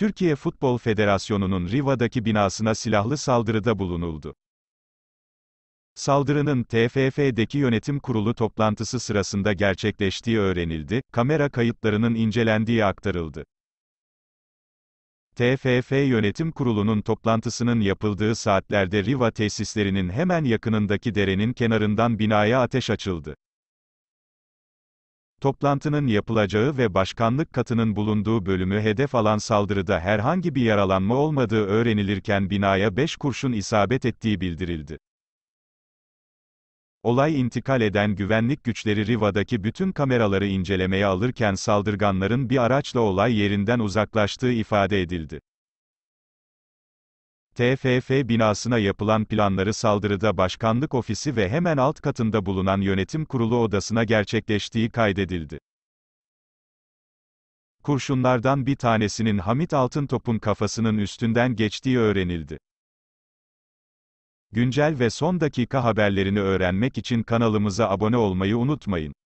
Türkiye Futbol Federasyonu'nun Riva'daki binasına silahlı saldırıda bulunuldu. Saldırının TFF'deki yönetim kurulu toplantısı sırasında gerçekleştiği öğrenildi, kamera kayıtlarının incelendiği aktarıldı. TFF Yönetim Kurulu'nun toplantısının yapıldığı saatlerde Riva tesislerinin hemen yakınındaki derenin kenarından binaya ateş açıldı. Toplantının yapılacağı ve başkanlık katının bulunduğu bölümü hedef alan saldırıda herhangi bir yaralanma olmadığı öğrenilirken binaya 5 kurşun isabet ettiği bildirildi. Olay intikal eden güvenlik güçleri Riva'daki bütün kameraları incelemeye alırken saldırganların bir araçla olay yerinden uzaklaştığı ifade edildi. TFF binasına yapılan planları saldırıda başkanlık ofisi ve hemen alt katında bulunan yönetim kurulu odasına gerçekleştiği kaydedildi. Kurşunlardan bir tanesinin Hamit Altıntop'un kafasının üstünden geçtiği öğrenildi. Güncel ve son dakika haberlerini öğrenmek için kanalımıza abone olmayı unutmayın.